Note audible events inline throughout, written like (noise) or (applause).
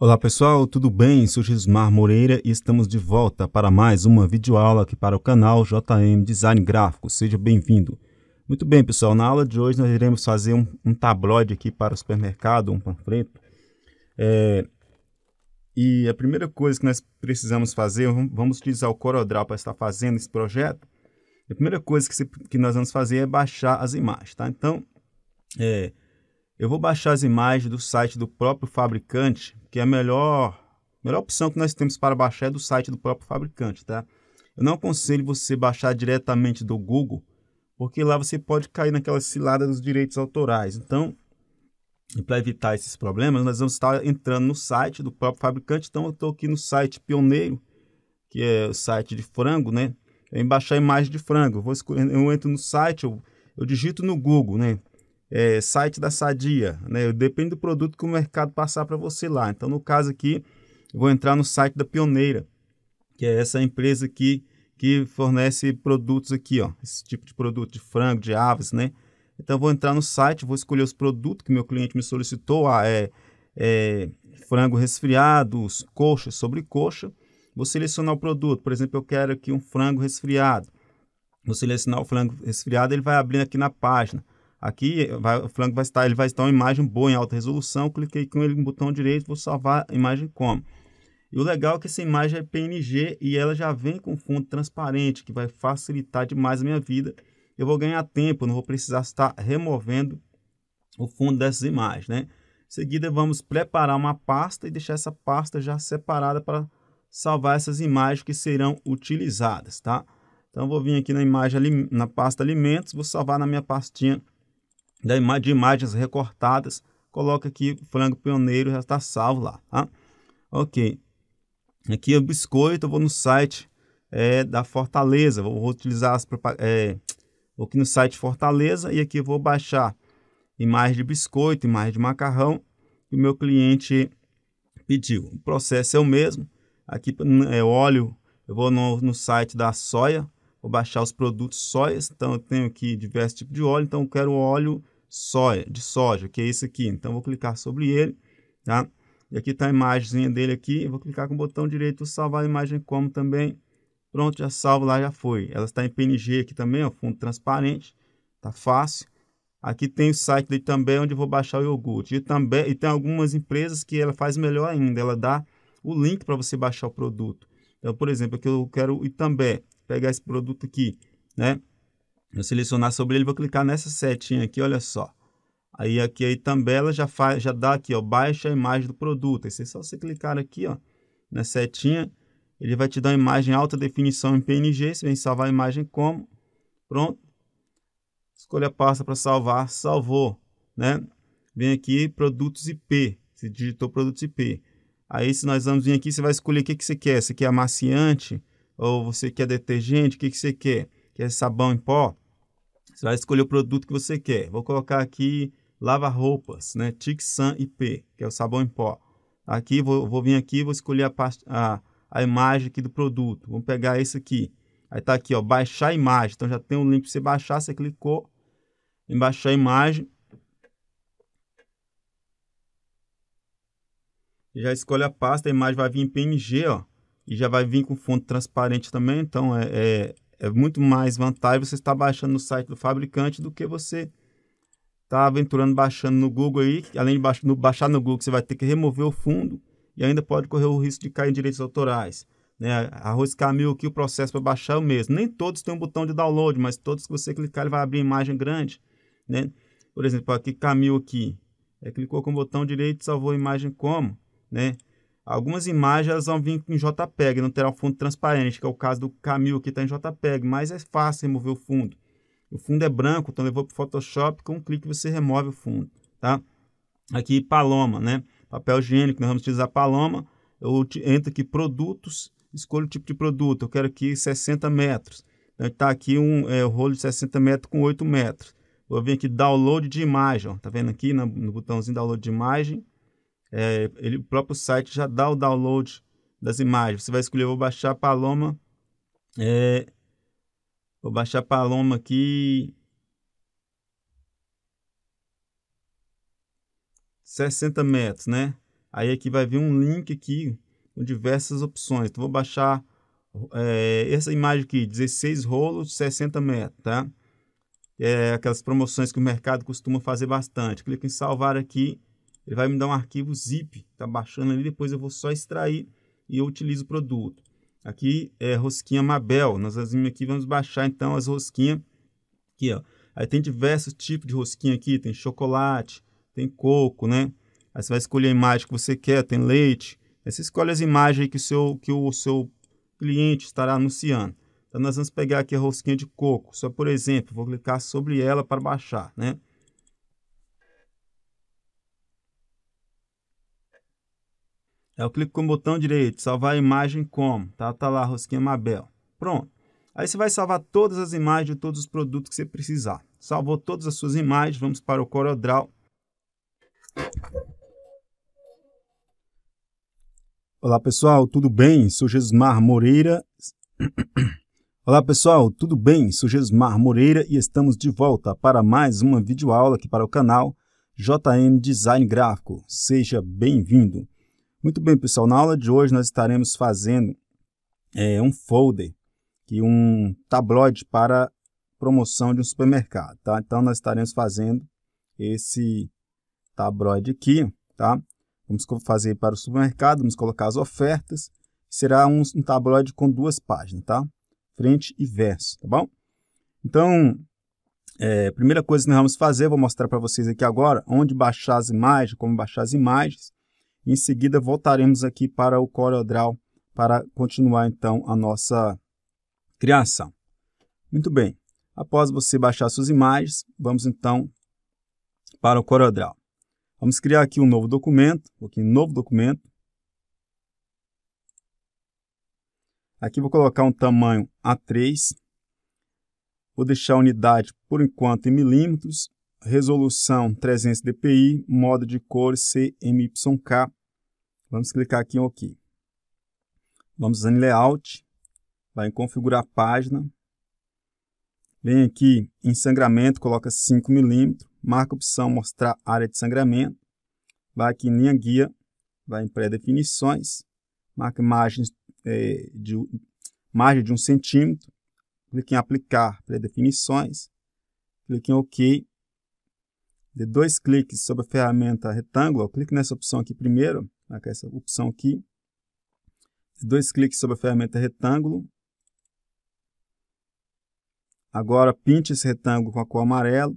Olá pessoal, tudo bem? Sou Gismar Moreira e estamos de volta para mais uma videoaula aqui para o canal JM Design Gráfico. Seja bem-vindo. Muito bem pessoal, na aula de hoje nós iremos fazer um, um tabloide aqui para o supermercado, um panfleto. É, e a primeira coisa que nós precisamos fazer, vamos utilizar o CorelDRAW para estar fazendo esse projeto. A primeira coisa que, se, que nós vamos fazer é baixar as imagens, tá? Então, é, eu vou baixar as imagens do site do próprio fabricante, que é a melhor, melhor opção que nós temos para baixar é do site do próprio fabricante, tá? Eu não aconselho você baixar diretamente do Google, porque lá você pode cair naquela cilada dos direitos autorais. Então, para evitar esses problemas, nós vamos estar entrando no site do próprio fabricante. Então, eu estou aqui no site pioneiro, que é o site de frango, né? Eu baixar a imagem de frango. Eu, vou, eu entro no site, eu, eu digito no Google, né? é, site da Sadia, né? Depende do produto que o mercado passar para você lá. Então, no caso aqui, vou entrar no site da Pioneira, que é essa empresa aqui que fornece produtos aqui, ó, esse tipo de produto de frango, de aves, né? Então, vou entrar no site, vou escolher os produtos que meu cliente me solicitou, ah, é, é frango resfriado, coxa, sobrecoxa. Vou selecionar o produto, por exemplo, eu quero aqui um frango resfriado. Vou selecionar o frango resfriado, ele vai abrindo aqui na página Aqui vai, o flanco vai estar, ele vai estar uma imagem boa em alta resolução. Cliquei com ele no botão direito, vou salvar a imagem como. E o legal é que essa imagem é PNG e ela já vem com fundo transparente, que vai facilitar demais a minha vida. Eu vou ganhar tempo, não vou precisar estar removendo o fundo dessas imagens, né? Em seguida, vamos preparar uma pasta e deixar essa pasta já separada para salvar essas imagens que serão utilizadas, tá? Então, vou vir aqui na imagem, na pasta alimentos, vou salvar na minha pastinha alimentos de imagens recortadas, coloca aqui frango pioneiro, já está tá salvo lá, tá? Ok. Aqui é o biscoito, eu vou no site é, da Fortaleza, vou, vou utilizar as é, vou aqui no site Fortaleza e aqui eu vou baixar imagem de biscoito, imagem de macarrão que o meu cliente pediu. O processo é o mesmo. Aqui é óleo, eu vou no, no site da soia, vou baixar os produtos soja, então eu tenho aqui diversos tipos de óleo, então eu quero óleo soja, de soja, que é esse aqui, então eu vou clicar sobre ele, tá? E aqui está a imagenzinha dele aqui, eu vou clicar com o botão direito salvar a imagem como também, pronto, já salvo lá, já foi. Ela está em PNG aqui também, ó, fundo transparente, tá fácil. Aqui tem o site dele também, onde eu vou baixar o iogurte. E, também, e tem algumas empresas que ela faz melhor ainda, ela dá o link para você baixar o produto. Então, por exemplo, aqui eu quero o Itambé pegar esse produto aqui, né? Eu selecionar sobre ele, vou clicar nessa setinha aqui, olha só. Aí aqui a tabela já faz, já dá aqui, ó, baixa a imagem do produto. Aí é só você clicar aqui, ó, na setinha, ele vai te dar uma imagem alta definição em PNG, você vem salvar a imagem como. Pronto. Escolha a pasta para salvar, salvou, né? Vem aqui produtos IP, você digitou produtos IP. Aí se nós vamos vir aqui, você vai escolher o que que você quer, você quer amaciante, ou você quer detergente, o que, que você quer? Quer sabão em pó? Você vai escolher o produto que você quer. Vou colocar aqui lava-roupas, né? Tixan IP, que é o sabão em pó. Aqui, vou, vou vir aqui vou escolher a, parte, a, a imagem aqui do produto. Vamos pegar esse aqui. Aí tá aqui, ó, baixar a imagem. Então já tem um link para você baixar, você clicou em baixar a imagem. Já escolhe a pasta, a imagem vai vir em PNG, ó e já vai vir com fonte transparente também, então é, é, é muito mais vantagem você estar baixando no site do fabricante do que você estar tá aventurando baixando no Google aí, além de baixar no, baixar no Google, você vai ter que remover o fundo e ainda pode correr o risco de cair em direitos autorais. Né? arroz mil aqui, o processo para baixar é o mesmo. Nem todos têm um botão de download, mas todos que você clicar ele vai abrir imagem grande. Né? Por exemplo, aqui Camil aqui, é, clicou com o botão direito salvou a imagem como, né? Algumas imagens elas vão vir em JPEG, não terá um fundo transparente, que é o caso do Camil, que está em JPEG, mas é fácil remover o fundo. O fundo é branco, então levou para o Photoshop, com um clique você remove o fundo, tá? Aqui Paloma, né? Papel higiênico, nós vamos utilizar Paloma. Eu entro aqui produtos, escolho o tipo de produto. Eu quero aqui 60 metros. está então, aqui um é, rolo de 60 metros com 8 metros. Vou vir aqui download de imagem, está tá vendo aqui no, né? no botãozinho download de imagem é, ele, o próprio site já dá o download das imagens. Você vai escolher, vou baixar Paloma. É, vou baixar Paloma aqui. 60 metros, né? Aí aqui vai vir um link aqui com diversas opções. Então, vou baixar é, essa imagem aqui, 16 rolos, 60 metros, tá? É aquelas promoções que o mercado costuma fazer bastante. Clica em salvar aqui ele vai me dar um arquivo zip, tá baixando ali, depois eu vou só extrair e eu utilizo o produto. Aqui é rosquinha Mabel, nós vamos aqui vamos baixar então as rosquinhas aqui, ó. Aí tem diversos tipos de rosquinha aqui, tem chocolate, tem coco, né? Aí você vai escolher a imagem que você quer, tem leite. Aí você escolhe as imagens que o seu, que o seu cliente estará anunciando. Então nós vamos pegar aqui a rosquinha de coco, só por exemplo, vou clicar sobre ela para baixar, né? Eu clico com o botão direito, salvar a imagem como, tá? Tá lá, rosquinha Mabel. Pronto. Aí você vai salvar todas as imagens de todos os produtos que você precisar. Salvou todas as suas imagens, vamos para o CorelDRAW. Olá pessoal, tudo bem? Sou Gesmar Moreira. (coughs) Olá pessoal, tudo bem? Sou Gesmar Moreira e estamos de volta para mais uma videoaula aqui para o canal JM Design Gráfico. Seja bem-vindo. Muito bem, pessoal. Na aula de hoje nós estaremos fazendo é, um folder, que um tabloide para promoção de um supermercado, tá? Então nós estaremos fazendo esse tabloide aqui, tá? Vamos fazer para o supermercado, vamos colocar as ofertas. Será um, um tabloide com duas páginas, tá? Frente e verso, tá bom? Então, é, primeira coisa que nós vamos fazer, vou mostrar para vocês aqui agora, onde baixar as imagens, como baixar as imagens. Em seguida, voltaremos aqui para o CorelDRAW para continuar então a nossa criação. Muito bem, após você baixar suas imagens, vamos então para o CorelDRAW. Vamos criar aqui um novo documento, aqui novo documento. Aqui vou colocar um tamanho A3. Vou deixar a unidade por enquanto em milímetros resolução 300 dpi, modo de cor CMYK. Vamos clicar aqui em OK. Vamos em Layout, vai em Configurar a Página. Vem aqui em Sangramento, coloca 5 milímetros. Marca a opção Mostrar Área de Sangramento. Vai aqui em Linha Guia, vai em Pré-Definições. Marca margens, é, de, margem de 1 um centímetro. Clique em Aplicar Pré-Definições. Clique em OK de dois cliques sobre a ferramenta retângulo, clique nessa opção aqui primeiro, né, é essa opção aqui, de dois cliques sobre a ferramenta retângulo. Agora pinte esse retângulo com a cor amarelo.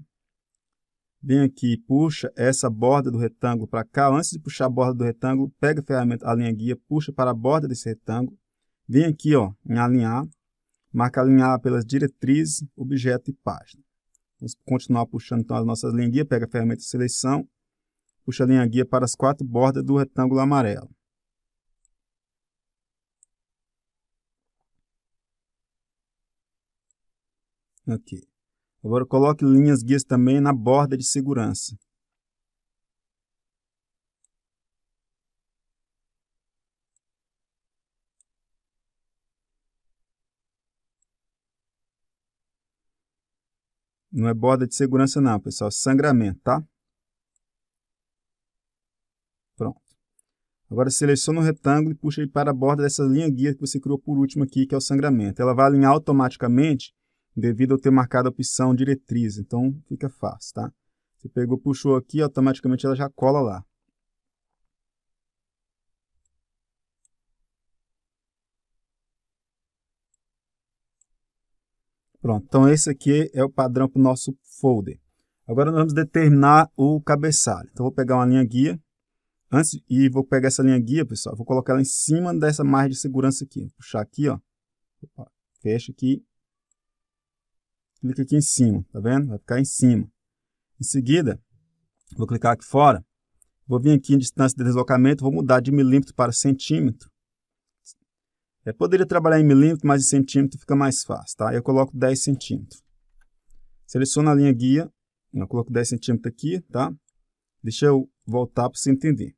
Vem aqui e puxa essa borda do retângulo para cá. Antes de puxar a borda do retângulo, pega a ferramenta a linha guia, puxa para a borda desse retângulo. Vem aqui ó, em alinhar, marca alinhar pelas diretrizes, objeto e página. Vamos continuar puxando então as nossas linhas guia, pega a ferramenta de seleção, puxa a linha guia para as quatro bordas do retângulo amarelo. Aqui. Agora coloque linhas guias também na borda de segurança. Não é borda de segurança não, pessoal. É sangramento, tá? Pronto. Agora seleciona o retângulo e puxa ele para a borda dessa linha guia que você criou por último aqui, que é o sangramento. Ela vai alinhar automaticamente devido a eu ter marcado a opção diretriz. Então, fica fácil, tá? Você pegou, puxou aqui, automaticamente ela já cola lá. Pronto, então esse aqui é o padrão para o nosso folder. Agora nós vamos determinar o cabeçalho. Então vou pegar uma linha guia antes, e vou pegar essa linha guia, pessoal, vou colocar ela em cima dessa margem de segurança aqui. Vou puxar aqui, ó. Opa, fecha aqui. Clica aqui em cima, tá vendo? Vai ficar em cima. Em seguida, vou clicar aqui fora. Vou vir aqui em distância de deslocamento, vou mudar de milímetro para centímetro poderia trabalhar em milímetro, mas em centímetro fica mais fácil, tá? Eu coloco 10 centímetros. Seleciono a linha guia, eu coloco 10 centímetros aqui, tá? Deixa eu voltar para você entender.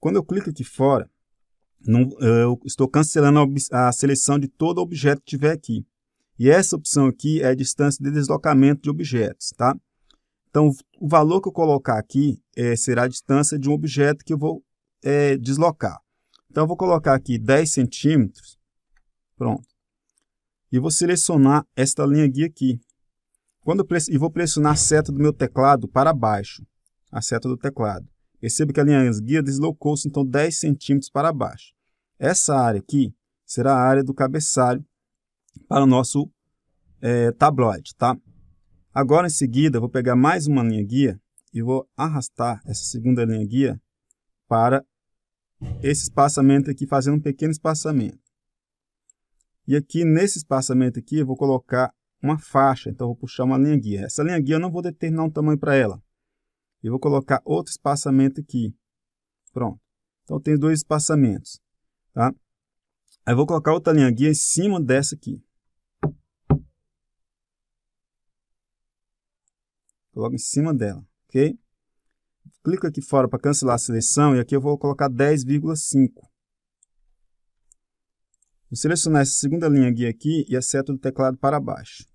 Quando eu clico aqui fora, não, eu estou cancelando a, a seleção de todo objeto que tiver aqui. E essa opção aqui é a distância de deslocamento de objetos, tá? Então, o valor que eu colocar aqui é, será a distância de um objeto que eu vou é, deslocar. Então, eu vou colocar aqui 10 centímetros. Pronto. E vou selecionar esta linha guia aqui. Quando e vou pressionar a seta do meu teclado para baixo. A seta do teclado. Perceba que a linha guia deslocou-se, então, 10 centímetros para baixo. Essa área aqui será a área do cabeçalho para o nosso é, tabloide, tá? Agora, em seguida, vou pegar mais uma linha guia e vou arrastar essa segunda linha guia para esse espaçamento aqui, fazendo um pequeno espaçamento. E aqui nesse espaçamento aqui eu vou colocar uma faixa, então eu vou puxar uma linha guia. Essa linha guia eu não vou determinar um tamanho para ela. Eu vou colocar outro espaçamento aqui. Pronto. Então eu tenho dois espaçamentos, tá? Aí eu vou colocar outra linha guia em cima dessa aqui. Coloco em cima dela, ok? clico aqui fora para cancelar a seleção e aqui eu vou colocar 10,5. Vou selecionar essa segunda linha guia aqui e acerto do teclado para baixo.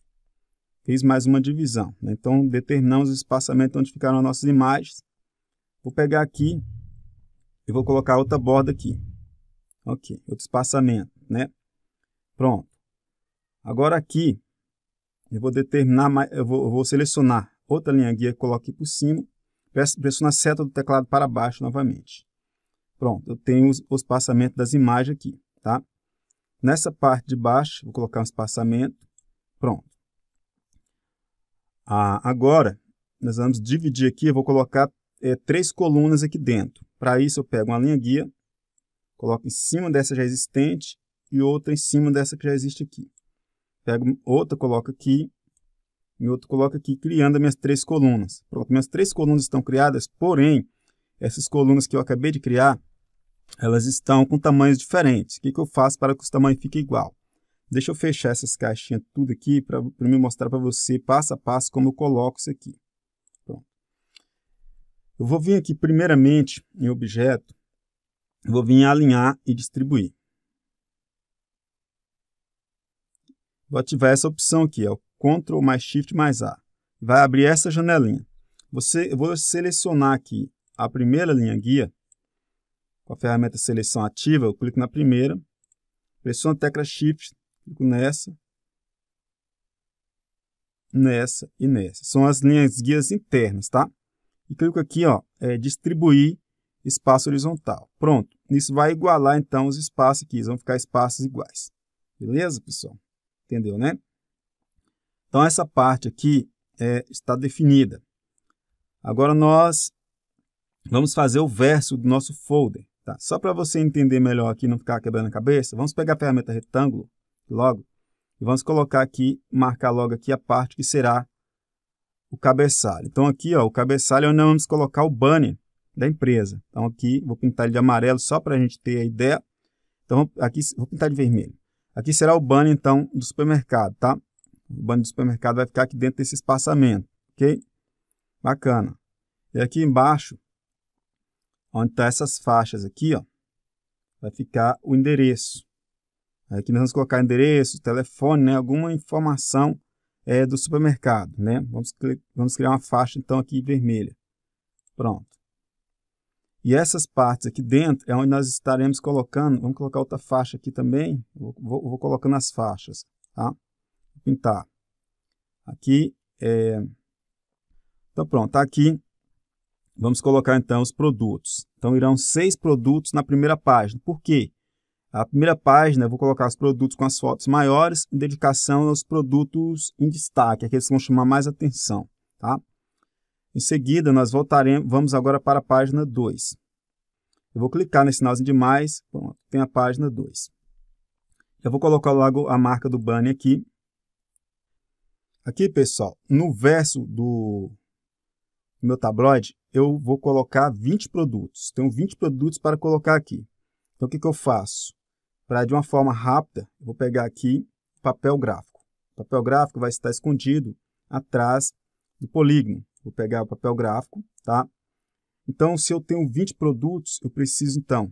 Fiz mais uma divisão. Né? Então, determinamos o espaçamento onde ficaram as nossas imagens. Vou pegar aqui e vou colocar outra borda aqui. Ok, outro espaçamento, né? Pronto. Agora aqui, eu vou determinar, eu vou, eu vou selecionar outra linha guia, coloco aqui por cima pressiona a seta do teclado para baixo novamente. Pronto, eu tenho o espaçamento das imagens aqui, tá? Nessa parte de baixo, vou colocar um espaçamento, pronto. Ah, agora, nós vamos dividir aqui, eu vou colocar é, três colunas aqui dentro. Para isso, eu pego uma linha guia, coloco em cima dessa já existente e outra em cima dessa que já existe aqui. Pego outra, coloco aqui e outro coloca aqui criando as minhas três colunas. Pronto, minhas três colunas estão criadas, porém, essas colunas que eu acabei de criar, elas estão com tamanhos diferentes. O que, que eu faço para que os tamanhos fiquem igual? Deixa eu fechar essas caixinhas tudo aqui para me mostrar para você passo a passo como eu coloco isso aqui. Pronto. Eu vou vir aqui primeiramente em objeto, eu vou vir em alinhar e distribuir. Vou ativar essa opção aqui, ó, Ctrl mais Shift mais A. Vai abrir essa janelinha. Você, eu vou selecionar aqui a primeira linha guia. Com a ferramenta seleção ativa, eu clico na primeira, pressiono a tecla Shift, clico nessa, nessa e nessa. São as linhas guias internas, tá? E clico aqui, ó, é, distribuir espaço horizontal. Pronto. Isso vai igualar, então, os espaços aqui. Eles vão ficar espaços iguais. Beleza, pessoal? Entendeu, né? Então, essa parte aqui é, está definida. Agora, nós vamos fazer o verso do nosso folder. Tá? Só para você entender melhor aqui, não ficar quebrando a cabeça, vamos pegar a ferramenta retângulo logo e vamos colocar aqui, marcar logo aqui a parte que será o cabeçalho. Então, aqui, ó, o cabeçalho é onde vamos colocar o banner da empresa. Então, aqui, vou pintar ele de amarelo só para a gente ter a ideia. Então, aqui, vou pintar de vermelho. Aqui será o banner, então, do supermercado, tá? O banner do supermercado vai ficar aqui dentro desse espaçamento, ok? Bacana. E aqui embaixo, onde estão tá essas faixas aqui, ó, vai ficar o endereço. Aqui nós vamos colocar endereço, telefone, né? alguma informação é, do supermercado. Né? Vamos, vamos criar uma faixa então aqui vermelha. Pronto. E essas partes aqui dentro é onde nós estaremos colocando. Vamos colocar outra faixa aqui também. Vou, vou, vou colocando as faixas. Tá? pintar. Aqui, é... então pronto, tá aqui. Vamos colocar então os produtos. Então irão seis produtos na primeira página. Por quê? A primeira página eu vou colocar os produtos com as fotos maiores, em dedicação aos produtos em destaque, aqueles que vão chamar mais atenção, tá? Em seguida, nós voltaremos, vamos agora para a página 2. Eu vou clicar nesse sinalzinho de mais, pronto, tem a página 2. Eu vou colocar logo a marca do banner aqui, Aqui, pessoal, no verso do meu tabloide, eu vou colocar 20 produtos. Tenho 20 produtos para colocar aqui. Então, o que, que eu faço? Para, de uma forma rápida, eu vou pegar aqui papel gráfico. O papel gráfico vai estar escondido atrás do polígono. Vou pegar o papel gráfico, tá? Então, se eu tenho 20 produtos, eu preciso, então,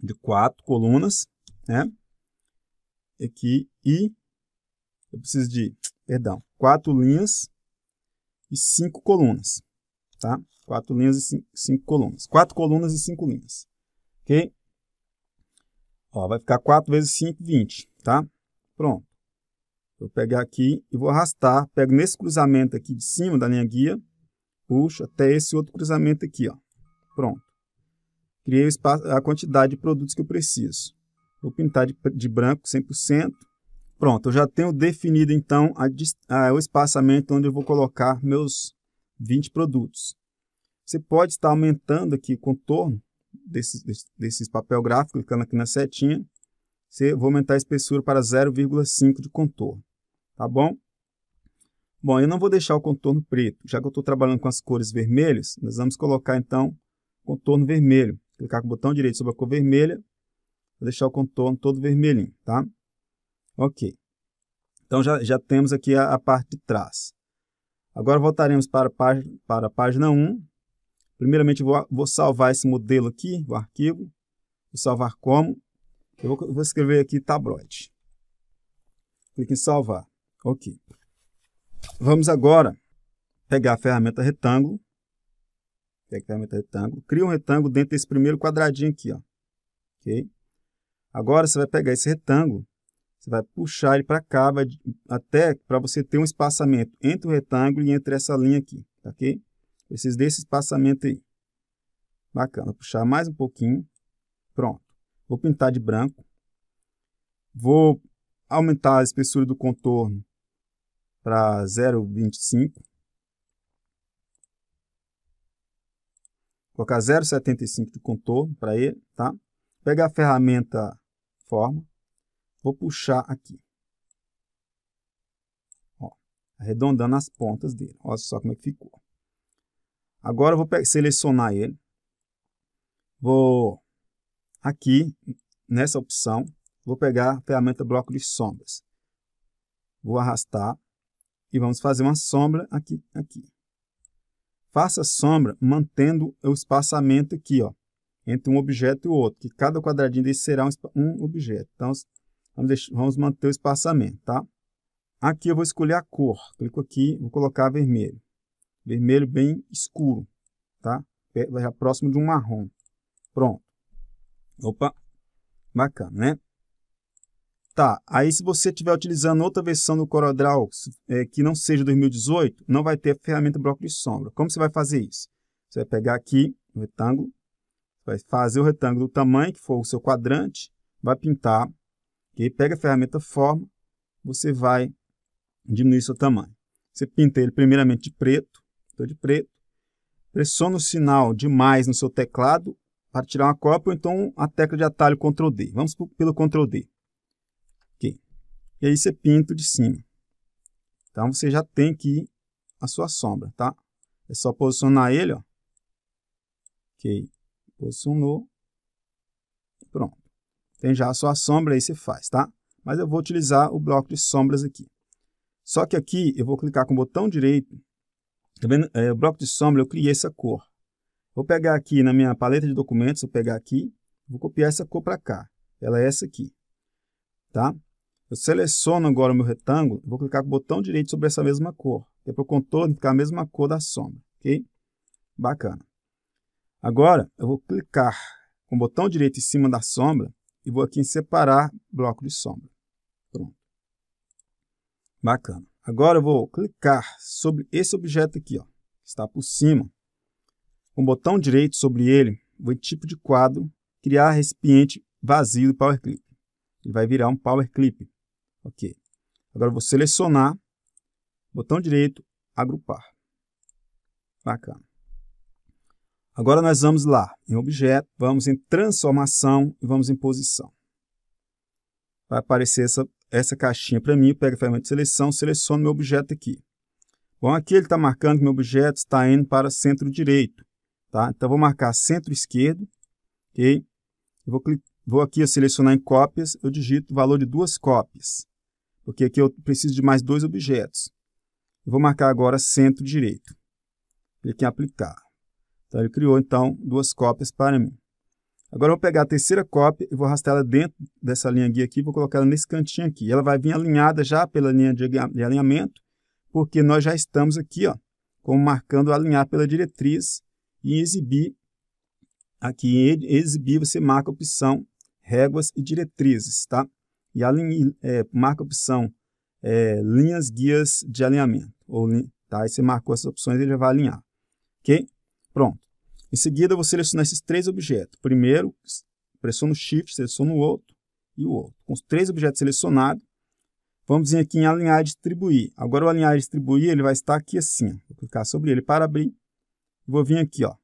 de quatro colunas, né? Aqui, e eu preciso de perdão, quatro linhas e cinco colunas, tá? Quatro linhas e cinco, cinco colunas. Quatro colunas e cinco linhas, ok? Ó, vai ficar 4 vezes 5, 20, tá? Pronto. Vou pegar aqui e vou arrastar, pego nesse cruzamento aqui de cima da linha guia, puxo até esse outro cruzamento aqui, ó. Pronto. Criei espaço, a quantidade de produtos que eu preciso. Vou pintar de, de branco 100%, Pronto, eu já tenho definido então a, a, o espaçamento onde eu vou colocar meus 20 produtos. Você pode estar aumentando aqui o contorno desses, desses papel gráfico, clicando aqui na setinha. Você, vou aumentar a espessura para 0,5 de contorno, tá bom? Bom, eu não vou deixar o contorno preto, já que eu estou trabalhando com as cores vermelhas, nós vamos colocar então contorno vermelho. Clicar com o botão direito sobre a cor vermelha, vou deixar o contorno todo vermelhinho, tá? Ok. Então já, já temos aqui a, a, parte de trás. Agora voltaremos para, para a página 1. Primeiramente, vou, vou salvar esse modelo aqui, o arquivo. Vou salvar como. Eu vou, vou escrever aqui tabloide. Clique em salvar. Ok. Vamos agora pegar a ferramenta retângulo. Pega a ferramenta retângulo. Cria um retângulo dentro desse primeiro quadradinho aqui. Ó. Ok? Agora você vai pegar esse retângulo você vai puxar ele para cá, vai, até para você ter um espaçamento entre o retângulo e entre essa linha aqui, tá ok? Preciso desse espaçamento aí. Bacana, puxar mais um pouquinho. Pronto. Vou pintar de branco. Vou aumentar a espessura do contorno para 0,25. Colocar 0,75 de contorno para ele, tá? Pegar a ferramenta forma. Vou puxar aqui. Ó, arredondando as pontas dele. Olha só como é que ficou. Agora eu vou selecionar ele. Vou aqui, nessa opção, vou pegar a ferramenta bloco de sombras. Vou arrastar e vamos fazer uma sombra aqui. aqui. Faça sombra mantendo o espaçamento aqui, ó, entre um objeto e o outro, que cada quadradinho desse será um, um objeto. Então, Vamos, deixar, vamos manter o espaçamento, tá? Aqui eu vou escolher a cor. Clico aqui, vou colocar vermelho. Vermelho bem escuro, tá? Vai já próximo de um marrom. Pronto. Opa, bacana, né? Tá, aí se você estiver utilizando outra versão do CorelDRAW é, que não seja 2018, não vai ter a ferramenta bloco de sombra. Como você vai fazer isso? Você vai pegar aqui o retângulo, vai fazer o retângulo do tamanho que for o seu quadrante, vai pintar Okay? Pega a ferramenta forma, você vai diminuir seu tamanho. Você pinta ele primeiramente de preto, estou de preto. Pressiona o sinal de mais no seu teclado para tirar uma cópia, ou então a tecla de atalho Ctrl D. Vamos pelo Ctrl D. Okay. E aí você pinta de cima. Então você já tem aqui a sua sombra, tá? É só posicionar ele, ó. Ok. Posicionou. Pronto tem já a sua sombra aí você faz, tá? Mas eu vou utilizar o bloco de sombras aqui. Só que aqui eu vou clicar com o botão direito, tá vendo? É, o bloco de sombra eu criei essa cor. Vou pegar aqui na minha paleta de documentos, vou pegar aqui, vou copiar essa cor para cá. Ela é essa aqui, tá? Eu seleciono agora o meu retângulo, vou clicar com o botão direito sobre essa mesma cor, é para o contorno ficar a mesma cor da sombra, ok? Bacana. Agora, eu vou clicar com o botão direito em cima da sombra, e vou aqui em separar bloco de sombra. Pronto. Bacana. Agora eu vou clicar sobre esse objeto aqui, ó, que está por cima. Com o botão direito sobre ele, vou em tipo de quadro, criar recipiente vazio do Power Clip. Ele vai virar um Power Clip. Ok. Agora eu vou selecionar, botão direito, agrupar. Bacana. Agora nós vamos lá em objeto, vamos em transformação e vamos em posição. Vai aparecer essa, essa caixinha para mim, pego a ferramenta de seleção, seleciono meu objeto aqui. Bom, aqui ele está marcando que meu objeto está indo para centro-direito. Tá? Então, vou marcar centro-esquerdo, ok? Eu vou, vou aqui selecionar em cópias, eu digito o valor de duas cópias, porque aqui eu preciso de mais dois objetos. Eu vou marcar agora centro-direito. Clique em aplicar. Então, ele criou, então, duas cópias para mim. Agora, eu vou pegar a terceira cópia e vou arrastar ela dentro dessa linha guia aqui, vou colocar ela nesse cantinho aqui. Ela vai vir alinhada já pela linha de alinhamento, porque nós já estamos aqui, ó, como marcando alinhar pela diretriz e exibir. Aqui em exibir, você marca a opção réguas e diretrizes, tá? E alinhe, é, marca a opção é, linhas guias de alinhamento. Ou, tá? Aí você marcou essas opções e ele já vai alinhar, ok? Pronto. Em seguida, vou selecionar esses três objetos. Primeiro, pressiono Shift, seleciono o outro e o outro. Com os três objetos selecionados, vamos vir aqui em alinhar e distribuir. Agora, o alinhar e distribuir ele vai estar aqui assim. Vou clicar sobre ele para abrir. Vou vir aqui, ó,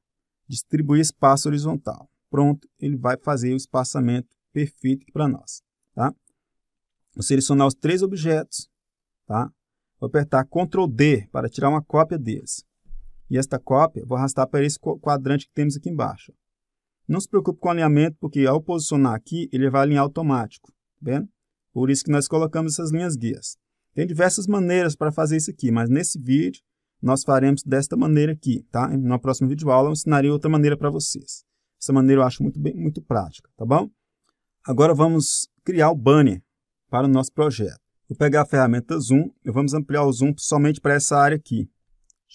distribuir espaço horizontal. Pronto, ele vai fazer o espaçamento perfeito para nós. Tá? Vou selecionar os três objetos. Tá? Vou apertar Ctrl D para tirar uma cópia deles. E esta cópia vou arrastar para esse quadrante que temos aqui embaixo. Não se preocupe com o alinhamento, porque ao posicionar aqui, ele vai alinhar automático. bem? Tá Por isso que nós colocamos essas linhas guias. Tem diversas maneiras para fazer isso aqui, mas nesse vídeo nós faremos desta maneira aqui, tá? Na próxima aula eu ensinarei outra maneira para vocês. Essa maneira eu acho muito, bem, muito prática, tá bom? Agora vamos criar o banner para o nosso projeto. Vou pegar a ferramenta Zoom e vamos ampliar o Zoom somente para essa área aqui.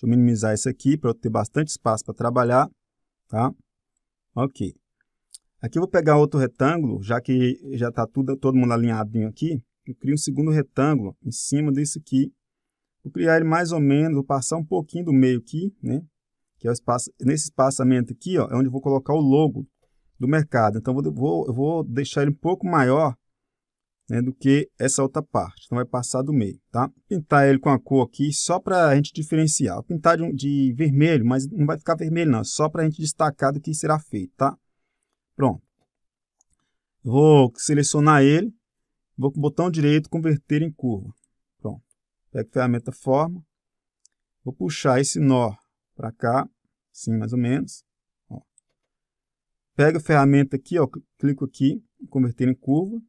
Deixa eu minimizar isso aqui para eu ter bastante espaço para trabalhar, tá? Ok. Aqui eu vou pegar outro retângulo, já que já está todo mundo alinhadinho aqui. Eu crio um segundo retângulo em cima desse aqui. Vou criar ele mais ou menos, vou passar um pouquinho do meio aqui, né? Que é o espaço, nesse espaçamento aqui, ó, é onde eu vou colocar o logo do mercado. Então, eu vou, eu vou deixar ele um pouco maior né, do que essa outra parte. Então, vai passar do meio, tá? Pintar ele com a cor aqui só para a gente diferenciar. Vou pintar de, de, vermelho, mas não vai ficar vermelho não, só para a gente destacar do que será feito, tá? Pronto. Vou selecionar ele, vou com o botão direito, converter em curva. Pronto. Pego a ferramenta forma, vou puxar esse nó para cá, assim mais ou menos. Ó. Pego a ferramenta aqui, ó, clico aqui, converter em curva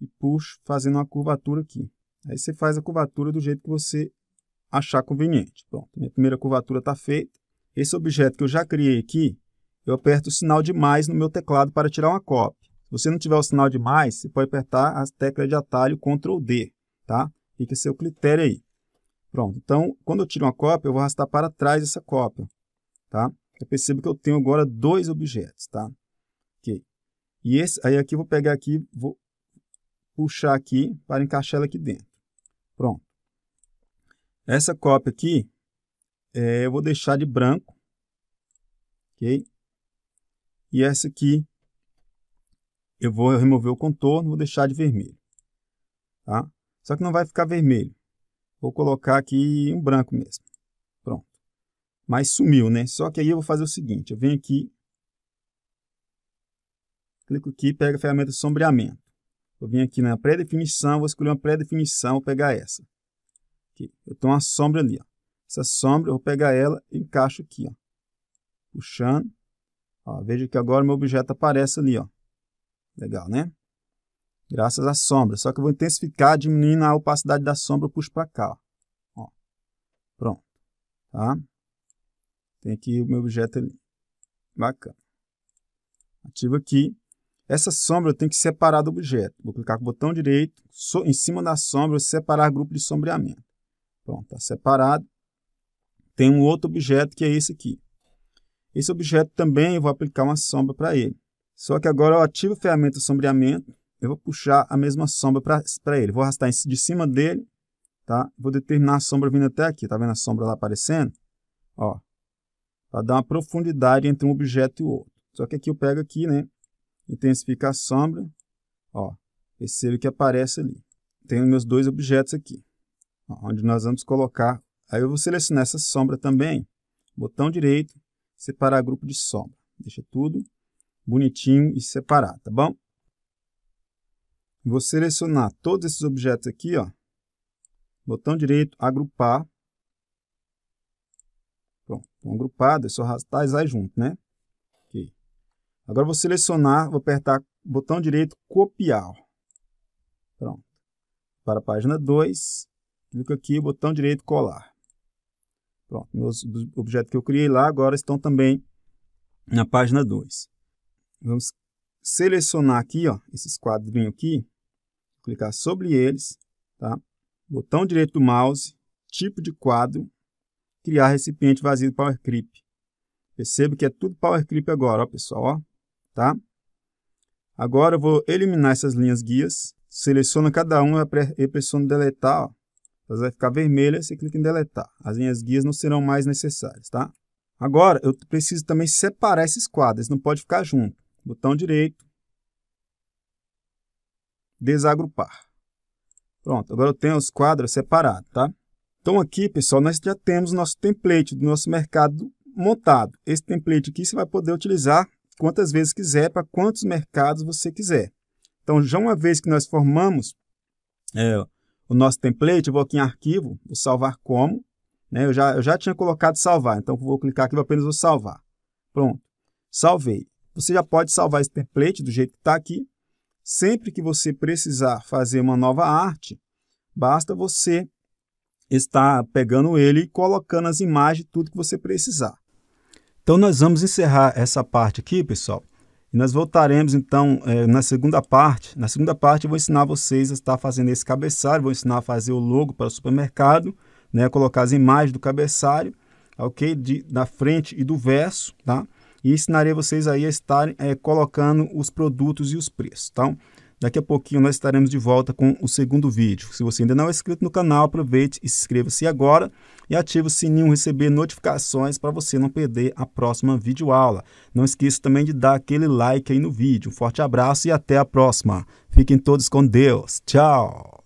e puxo fazendo uma curvatura aqui. Aí você faz a curvatura do jeito que você achar conveniente. Pronto, minha primeira curvatura está feita. Esse objeto que eu já criei aqui, eu aperto o sinal de mais no meu teclado para tirar uma cópia. Se você não tiver o sinal de mais, você pode apertar a tecla de atalho Ctrl D, tá? Fica seu critério aí. Pronto, então, quando eu tiro uma cópia, eu vou arrastar para trás essa cópia, tá? Eu percebo que eu tenho agora dois objetos, tá? Ok. E esse, aí aqui eu vou pegar aqui, vou puxar aqui para encaixar ela aqui dentro. Pronto. Essa cópia aqui, é, eu vou deixar de branco, ok? E essa aqui, eu vou remover o contorno, vou deixar de vermelho, tá? Só que não vai ficar vermelho. Vou colocar aqui um branco mesmo. Pronto. Mas sumiu, né? Só que aí eu vou fazer o seguinte, eu venho aqui, clico aqui, pego a ferramenta sombreamento. Vou vir aqui na pré-definição, vou escolher uma pré-definição, vou pegar essa. Aqui. Eu tenho uma sombra ali. Ó. Essa sombra, eu vou pegar ela e encaixo aqui. Ó. Puxando. Ó, veja que agora meu objeto aparece ali. Ó. Legal, né? Graças à sombra. Só que eu vou intensificar, diminuindo a opacidade da sombra, eu puxo para cá. Ó. Pronto. Tá? Tem aqui o meu objeto ali. Bacana. Ativo aqui. Essa sombra eu tenho que separar do objeto. Vou clicar com o botão direito, em cima da sombra, separar grupo de sombreamento. Pronto, está separado. Tem um outro objeto que é esse aqui. Esse objeto também eu vou aplicar uma sombra para ele. Só que agora eu ativo a ferramenta sombreamento, eu vou puxar a mesma sombra para ele. Vou arrastar de cima dele, tá? Vou determinar a sombra vindo até aqui. Tá vendo a sombra lá aparecendo? Ó, para dar uma profundidade entre um objeto e o outro. Só que aqui eu pego aqui, né? intensificar a sombra, ó, percebe que aparece ali. Tenho meus dois objetos aqui, ó, onde nós vamos colocar. Aí eu vou selecionar essa sombra também, botão direito, separar grupo de sombra. Deixa tudo bonitinho e separado tá bom? Vou selecionar todos esses objetos aqui, ó, botão direito, agrupar. Pronto, estão agrupados, é só arrastar e vai junto, né? Agora vou selecionar, vou apertar botão direito, copiar. Pronto. Para a página 2, clico aqui, botão direito, colar. Pronto, meus objetos que eu criei lá agora estão também na página 2. Vamos selecionar aqui, ó, esses quadrinhos aqui, clicar sobre eles, tá? Botão direito do mouse, tipo de quadro, criar recipiente vazio do PowerClip. Perceba que é tudo PowerClip agora, ó, pessoal, ó tá? Agora eu vou eliminar essas linhas guias, seleciono cada uma e pressiono deletar, ó. Elas vão ficar vermelhas você clica em deletar. As linhas guias não serão mais necessárias, tá? Agora eu preciso também separar esses quadros, não pode ficar junto. Botão direito, desagrupar. Pronto, agora eu tenho os quadros separados, tá? Então aqui, pessoal, nós já temos o nosso template do nosso mercado montado. Esse template aqui você vai poder utilizar quantas vezes quiser, para quantos mercados você quiser. Então, já uma vez que nós formamos é, o nosso template, eu vou aqui em arquivo, vou salvar como. Né? Eu, já, eu já tinha colocado salvar, então vou clicar aqui, apenas vou salvar. Pronto, salvei. Você já pode salvar esse template do jeito que está aqui. Sempre que você precisar fazer uma nova arte, basta você estar pegando ele e colocando as imagens, tudo que você precisar. Então, nós vamos encerrar essa parte aqui, pessoal. E nós voltaremos, então, eh, na segunda parte. Na segunda parte, eu vou ensinar vocês a estar fazendo esse cabeçalho, vou ensinar a fazer o logo para o supermercado, né? colocar as imagens do cabeçalho, ok? De, da frente e do verso, tá? E ensinarei vocês aí a estarem é, colocando os produtos e os preços, tá? Então, Daqui a pouquinho nós estaremos de volta com o segundo vídeo. Se você ainda não é inscrito no canal, aproveite e inscreva-se agora e ative o sininho receber notificações para você não perder a próxima videoaula. Não esqueça também de dar aquele like aí no vídeo. Um forte abraço e até a próxima. Fiquem todos com Deus. Tchau!